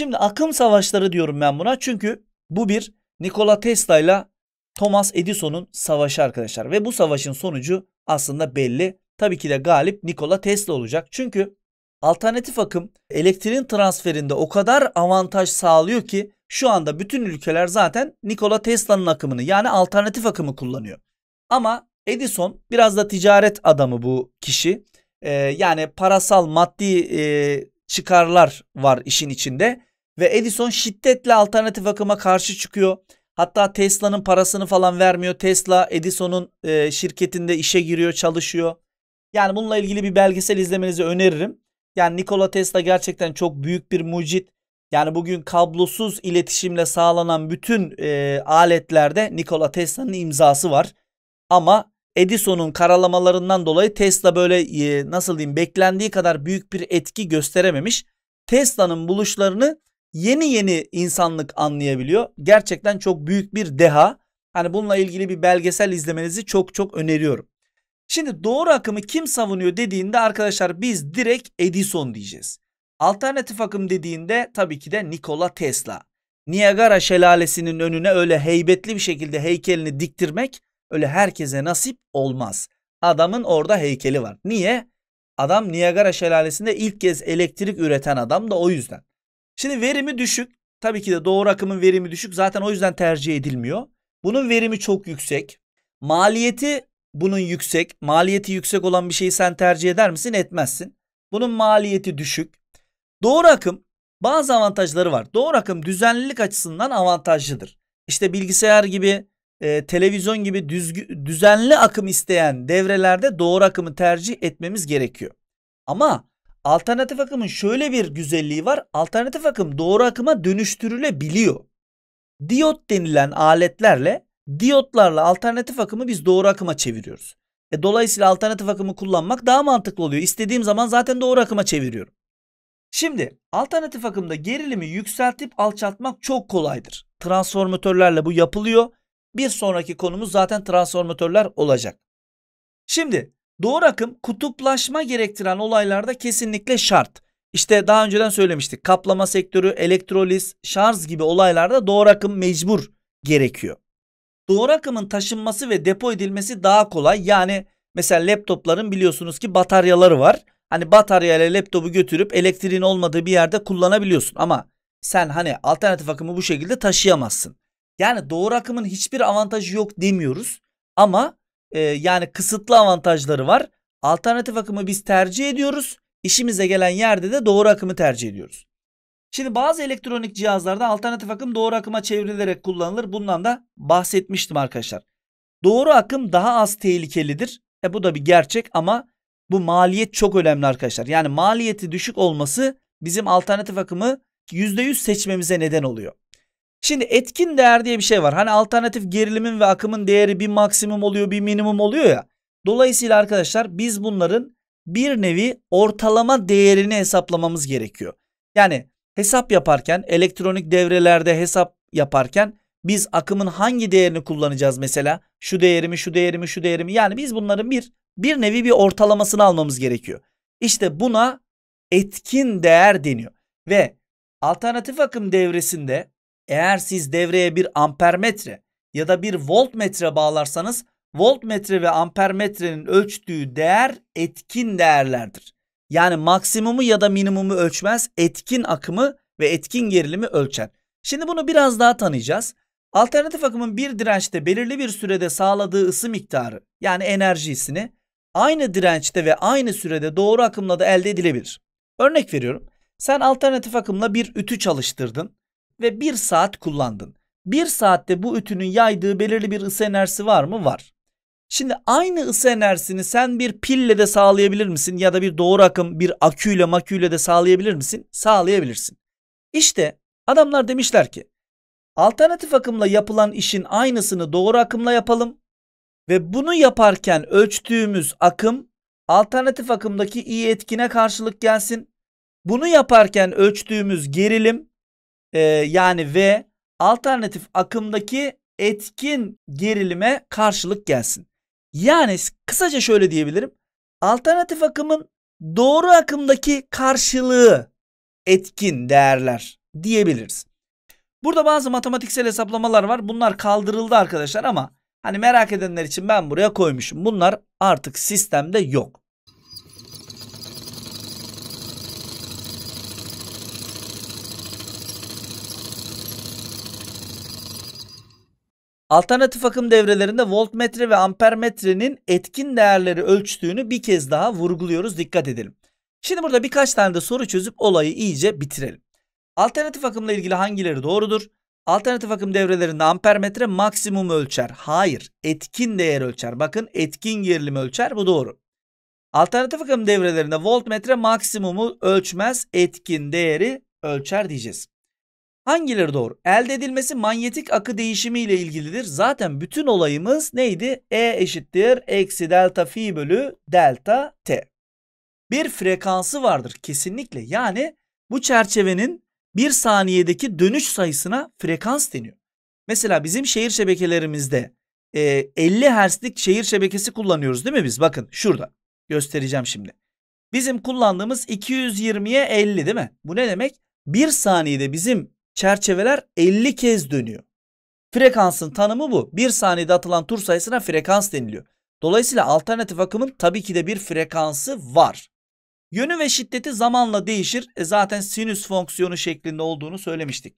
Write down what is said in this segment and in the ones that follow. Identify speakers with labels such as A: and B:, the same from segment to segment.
A: Şimdi akım savaşları diyorum ben buna. Çünkü bu bir Nikola Tesla ile Thomas Edison'un savaşı arkadaşlar. Ve bu savaşın sonucu aslında belli. Tabii ki de galip Nikola Tesla olacak. Çünkü alternatif akım elektriğin transferinde o kadar avantaj sağlıyor ki şu anda bütün ülkeler zaten Nikola Tesla'nın akımını yani alternatif akımı kullanıyor. Ama Edison biraz da ticaret adamı bu kişi. Ee, yani parasal maddi e, çıkarlar var işin içinde. Ve Edison şiddetle alternatif akıma karşı çıkıyor. Hatta Tesla'nın parasını falan vermiyor. Tesla Edison'un e, şirketinde işe giriyor, çalışıyor. Yani bununla ilgili bir belgesel izlemenizi öneririm. Yani Nikola Tesla gerçekten çok büyük bir mucit. Yani bugün kablosuz iletişimle sağlanan bütün e, aletlerde Nikola Tesla'nın imzası var. Ama Edison'un karalamalarından dolayı Tesla böyle e, nasıl diyeyim beklendiği kadar büyük bir etki gösterememiş. Tesla'nın buluşlarını yeni yeni insanlık anlayabiliyor. Gerçekten çok büyük bir deha. Hani bununla ilgili bir belgesel izlemenizi çok çok öneriyorum. Şimdi doğru akımı kim savunuyor dediğinde arkadaşlar biz direkt Edison diyeceğiz. Alternatif akım dediğinde tabii ki de Nikola Tesla. Niagara şelalesinin önüne öyle heybetli bir şekilde heykelini diktirmek öyle herkese nasip olmaz. Adamın orada heykeli var. Niye? Adam Niagara şelalesinde ilk kez elektrik üreten adam da o yüzden. Şimdi verimi düşük. Tabii ki de doğru akımın verimi düşük. Zaten o yüzden tercih edilmiyor. Bunun verimi çok yüksek. Maliyeti bunun yüksek. Maliyeti yüksek olan bir şeyi sen tercih eder misin? Etmezsin. Bunun maliyeti düşük. Doğru akım bazı avantajları var. Doğru akım düzenlilik açısından avantajlıdır. İşte bilgisayar gibi, e, televizyon gibi düzgü, düzenli akım isteyen devrelerde doğru akımı tercih etmemiz gerekiyor. Ama Alternatif akımın şöyle bir güzelliği var. Alternatif akım doğru akıma dönüştürülebiliyor. Diyot denilen aletlerle diyotlarla alternatif akımı biz doğru akıma çeviriyoruz. E, dolayısıyla alternatif akımı kullanmak daha mantıklı oluyor. İstediğim zaman zaten doğru akıma çeviriyorum. Şimdi alternatif akımda gerilimi yükseltip alçaltmak çok kolaydır. Transformatörlerle bu yapılıyor. Bir sonraki konumuz zaten transformatörler olacak. Şimdi Doğru akım kutuplaşma gerektiren olaylarda kesinlikle şart. İşte daha önceden söylemiştik. Kaplama sektörü, elektroliz, şarj gibi olaylarda doğru akım mecbur gerekiyor. Doğru akımın taşınması ve depo edilmesi daha kolay. Yani mesela laptopların biliyorsunuz ki bataryaları var. Hani batarya laptopu götürüp elektriğin olmadığı bir yerde kullanabiliyorsun ama sen hani alternatif akımı bu şekilde taşıyamazsın. Yani doğru akımın hiçbir avantajı yok demiyoruz ama e, yani kısıtlı avantajları var. Alternatif akımı biz tercih ediyoruz. İşimize gelen yerde de doğru akımı tercih ediyoruz. Şimdi bazı elektronik cihazlarda alternatif akım doğru akıma çevrilerek kullanılır. Bundan da bahsetmiştim arkadaşlar. Doğru akım daha az tehlikelidir. E bu da bir gerçek ama bu maliyet çok önemli arkadaşlar. Yani maliyeti düşük olması bizim alternatif akımı %100 seçmemize neden oluyor. Şimdi etkin değer diye bir şey var. Hani alternatif gerilimin ve akımın değeri bir maksimum oluyor bir minimum oluyor ya. Dolayısıyla arkadaşlar biz bunların bir nevi ortalama değerini hesaplamamız gerekiyor. Yani hesap yaparken elektronik devrelerde hesap yaparken biz akımın hangi değerini kullanacağız mesela? Şu değerimi, şu değerimi, şu değerimi. Yani biz bunların bir bir nevi bir ortalamasını almamız gerekiyor. İşte buna etkin değer deniyor. Ve alternatif akım devresinde eğer siz devreye bir ampermetre ya da bir voltmetre bağlarsanız voltmetre ve ampermetrenin ölçtüğü değer etkin değerlerdir. Yani maksimumu ya da minimumu ölçmez, etkin akımı ve etkin gerilimi ölçer. Şimdi bunu biraz daha tanıyacağız. Alternatif akımın bir dirençte belirli bir sürede sağladığı ısı miktarı yani enerjisini aynı dirençte ve aynı sürede doğru akımla da elde edilebilir. Örnek veriyorum. Sen alternatif akımla bir ütü çalıştırdın ve 1 saat kullandın. 1 saatte bu ütünün yaydığı belirli bir ısı enerjisi var mı? Var. Şimdi aynı ısı enerjisini sen bir pille de sağlayabilir misin ya da bir doğru akım bir aküyle maküyle de sağlayabilir misin? Sağlayabilirsin. İşte adamlar demişler ki alternatif akımla yapılan işin aynısını doğru akımla yapalım ve bunu yaparken ölçtüğümüz akım alternatif akımdaki iyi etkine karşılık gelsin. Bunu yaparken ölçtüğümüz gerilim e, yani V alternatif akımdaki etkin gerilime karşılık gelsin. Yani kısaca şöyle diyebilirim. Alternatif akımın doğru akımdaki karşılığı etkin değerler diyebiliriz. Burada bazı matematiksel hesaplamalar var. Bunlar kaldırıldı arkadaşlar ama hani merak edenler için ben buraya koymuşum. Bunlar artık sistemde yok. Alternatif akım devrelerinde voltmetre ve ampermetrenin etkin değerleri ölçtüğünü bir kez daha vurguluyoruz. Dikkat edelim. Şimdi burada birkaç tane de soru çözüp olayı iyice bitirelim. Alternatif akımla ilgili hangileri doğrudur? Alternatif akım devrelerinde ampermetre maksimum ölçer. Hayır, etkin değer ölçer. Bakın etkin gerilim ölçer bu doğru. Alternatif akım devrelerinde voltmetre maksimumu ölçmez, etkin değeri ölçer diyeceğiz. Hangileri doğru? Elde edilmesi manyetik akı değişimi ile ilgilidir. Zaten bütün olayımız neydi? E eşittir eksi delta fi bölü delta t. Bir frekansı vardır kesinlikle. Yani bu çerçevenin bir saniyedeki dönüş sayısına frekans deniyor. Mesela bizim şehir şebekelerimizde e, 50 Hz'lik şehir şebekesi kullanıyoruz değil mi biz? Bakın şurada göstereceğim şimdi. Bizim kullandığımız 220'ye 50 değil mi? Bu ne demek? Bir saniyede bizim çerçeveler 50 kez dönüyor. Frekansın tanımı bu. Bir saniyede atılan tur sayısına frekans deniliyor. Dolayısıyla alternatif akımın tabii ki de bir frekansı var. Yönü ve şiddeti zamanla değişir. E zaten sinüs fonksiyonu şeklinde olduğunu söylemiştik.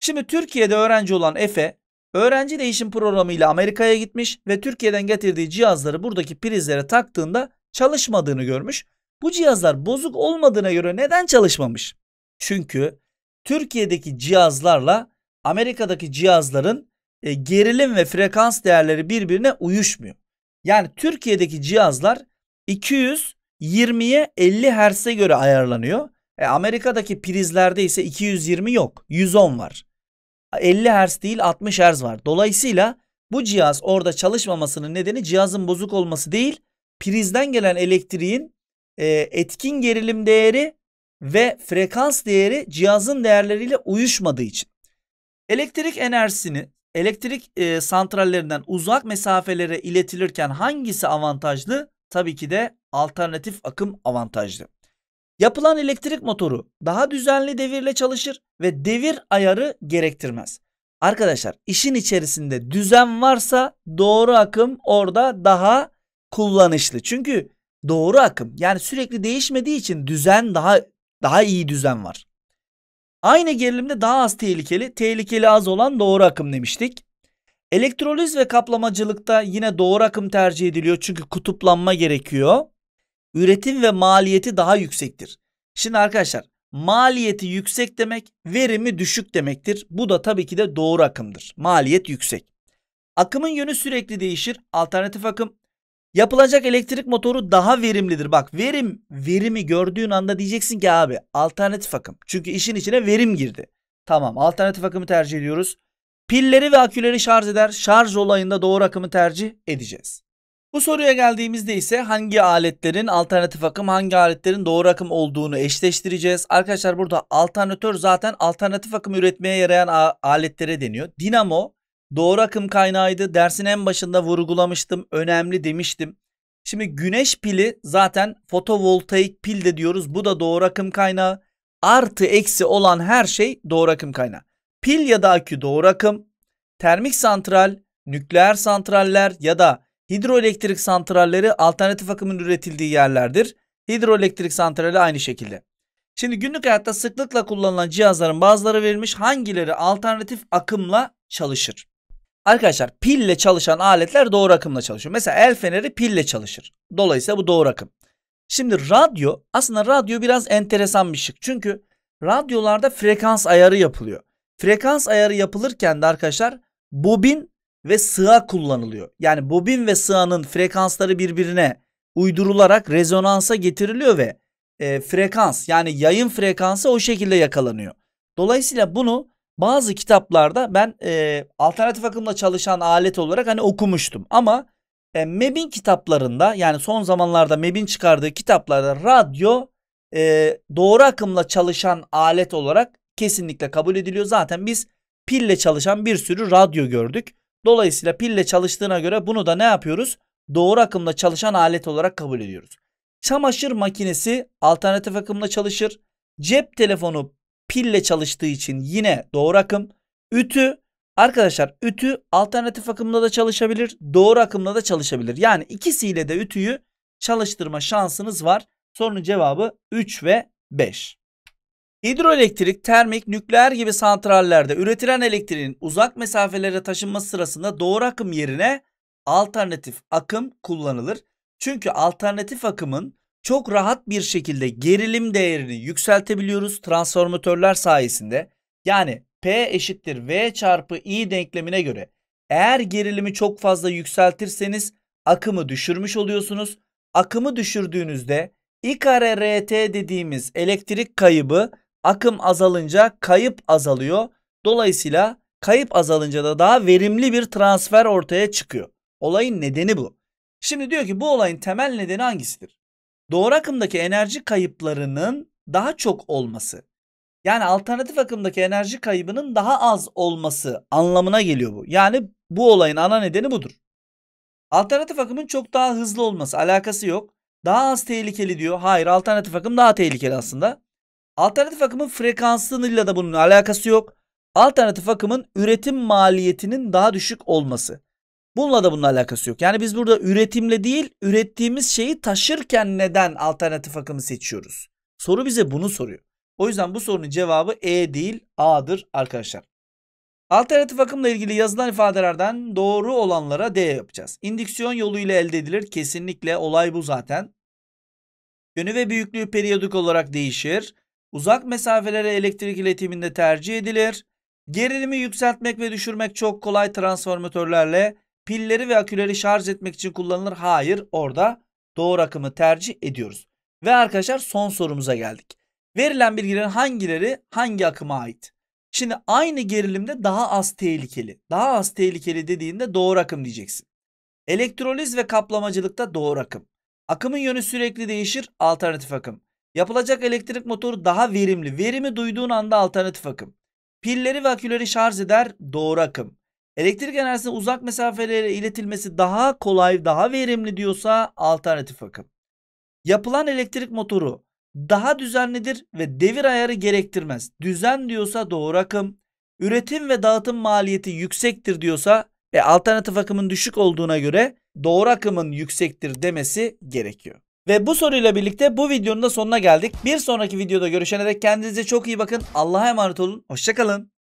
A: Şimdi Türkiye'de öğrenci olan Efe, öğrenci değişim programıyla Amerika'ya gitmiş ve Türkiye'den getirdiği cihazları buradaki prizlere taktığında çalışmadığını görmüş. Bu cihazlar bozuk olmadığına göre neden çalışmamış? Çünkü Türkiye'deki cihazlarla Amerika'daki cihazların e, gerilim ve frekans değerleri birbirine uyuşmuyor. Yani Türkiye'deki cihazlar 220'ye 50 Hz'e göre ayarlanıyor. E, Amerika'daki prizlerde ise 220 yok. 110 var. 50 Hz değil 60 Hz var. Dolayısıyla bu cihaz orada çalışmamasının nedeni cihazın bozuk olması değil, prizden gelen elektriğin e, etkin gerilim değeri ve frekans değeri cihazın değerleriyle uyuşmadığı için. Elektrik enerjisini elektrik e, santrallerinden uzak mesafelere iletilirken hangisi avantajlı? Tabii ki de alternatif akım avantajlı. Yapılan elektrik motoru daha düzenli devirle çalışır ve devir ayarı gerektirmez. Arkadaşlar işin içerisinde düzen varsa doğru akım orada daha kullanışlı. Çünkü doğru akım yani sürekli değişmediği için düzen daha daha iyi düzen var. Aynı gerilimde daha az tehlikeli, tehlikeli az olan doğru akım demiştik. Elektroliz ve kaplamacılıkta yine doğru akım tercih ediliyor çünkü kutuplanma gerekiyor. Üretim ve maliyeti daha yüksektir. Şimdi arkadaşlar maliyeti yüksek demek verimi düşük demektir. Bu da tabii ki de doğru akımdır. Maliyet yüksek. Akımın yönü sürekli değişir. Alternatif akım Yapılacak elektrik motoru daha verimlidir. Bak verim, verimi gördüğün anda diyeceksin ki abi alternatif akım. Çünkü işin içine verim girdi. Tamam alternatif akımı tercih ediyoruz. Pilleri ve aküleri şarj eder. Şarj olayında doğru akımı tercih edeceğiz. Bu soruya geldiğimizde ise hangi aletlerin alternatif akım hangi aletlerin doğru akım olduğunu eşleştireceğiz. Arkadaşlar burada alternatör zaten alternatif akım üretmeye yarayan aletlere deniyor. Dinamo doğru akım kaynağıydı. Dersin en başında vurgulamıştım. Önemli demiştim. Şimdi güneş pili zaten fotovoltaik pil de diyoruz. Bu da doğru akım kaynağı. Artı eksi olan her şey doğru akım kaynağı. Pil ya da akü doğru akım. Termik santral, nükleer santraller ya da hidroelektrik santralleri alternatif akımın üretildiği yerlerdir. Hidroelektrik santrali aynı şekilde. Şimdi günlük hayatta sıklıkla kullanılan cihazların bazıları verilmiş hangileri alternatif akımla çalışır? Arkadaşlar pille çalışan aletler doğru akımla çalışıyor. Mesela el feneri pille çalışır. Dolayısıyla bu doğru akım. Şimdi radyo aslında radyo biraz enteresan bir şık. Çünkü radyolarda frekans ayarı yapılıyor. Frekans ayarı yapılırken de arkadaşlar bobin ve sığa kullanılıyor. Yani bobin ve sığanın frekansları birbirine uydurularak rezonansa getiriliyor ve e, frekans yani yayın frekansı o şekilde yakalanıyor. Dolayısıyla bunu bazı kitaplarda ben e, alternatif akımla çalışan alet olarak hani okumuştum. Ama e, MEB'in kitaplarında yani son zamanlarda MEB'in çıkardığı kitaplarda radyo e, doğru akımla çalışan alet olarak kesinlikle kabul ediliyor. Zaten biz pille çalışan bir sürü radyo gördük. Dolayısıyla pille çalıştığına göre bunu da ne yapıyoruz? Doğru akımla çalışan alet olarak kabul ediyoruz. Çamaşır makinesi alternatif akımla çalışır. Cep telefonu pille çalıştığı için yine doğru akım. Ütü arkadaşlar ütü alternatif akımla da çalışabilir. Doğru akımla da çalışabilir. Yani ikisiyle de ütüyü çalıştırma şansınız var. Sorunun cevabı 3 ve 5. Hidroelektrik, termik, nükleer gibi santrallerde üretilen elektriğin uzak mesafelere taşınması sırasında doğru akım yerine alternatif akım kullanılır. Çünkü alternatif akımın çok rahat bir şekilde gerilim değerini yükseltebiliyoruz transformatörler sayesinde. Yani P eşittir V çarpı I denklemine göre eğer gerilimi çok fazla yükseltirseniz akımı düşürmüş oluyorsunuz. Akımı düşürdüğünüzde I kare RT dediğimiz elektrik kaybı akım azalınca kayıp azalıyor. Dolayısıyla kayıp azalınca da daha verimli bir transfer ortaya çıkıyor. Olayın nedeni bu. Şimdi diyor ki bu olayın temel nedeni hangisidir? doğru akımdaki enerji kayıplarının daha çok olması. Yani alternatif akımdaki enerji kaybının daha az olması anlamına geliyor bu. Yani bu olayın ana nedeni budur. Alternatif akımın çok daha hızlı olması alakası yok. Daha az tehlikeli diyor. Hayır alternatif akım daha tehlikeli aslında. Alternatif akımın frekansıyla da bunun alakası yok. Alternatif akımın üretim maliyetinin daha düşük olması. Bununla da bunun alakası yok. Yani biz burada üretimle değil ürettiğimiz şeyi taşırken neden alternatif akımı seçiyoruz? Soru bize bunu soruyor. O yüzden bu sorunun cevabı E değil A'dır arkadaşlar. Alternatif akımla ilgili yazılan ifadelerden doğru olanlara D yapacağız. İndüksiyon yoluyla elde edilir. Kesinlikle olay bu zaten. Yönü ve büyüklüğü periyodik olarak değişir. Uzak mesafelere elektrik iletiminde tercih edilir. Gerilimi yükseltmek ve düşürmek çok kolay transformatörlerle pilleri ve aküleri şarj etmek için kullanılır. Hayır orada doğru akımı tercih ediyoruz. Ve arkadaşlar son sorumuza geldik. Verilen bilgilerin hangileri hangi akıma ait? Şimdi aynı gerilimde daha az tehlikeli. Daha az tehlikeli dediğinde doğru akım diyeceksin. Elektroliz ve kaplamacılıkta doğru akım. Akımın yönü sürekli değişir alternatif akım. Yapılacak elektrik motoru daha verimli. Verimi duyduğun anda alternatif akım. Pilleri ve aküleri şarj eder doğru akım. Elektrik enerjisinin uzak mesafelere iletilmesi daha kolay, daha verimli diyorsa alternatif akım. Yapılan elektrik motoru daha düzenlidir ve devir ayarı gerektirmez. Düzen diyorsa doğru akım. Üretim ve dağıtım maliyeti yüksektir diyorsa e, alternatif akımın düşük olduğuna göre doğru akımın yüksektir demesi gerekiyor. Ve bu soruyla birlikte bu videonun da sonuna geldik. Bir sonraki videoda görüşene dek kendinize çok iyi bakın. Allah'a emanet olun. Hoşçakalın.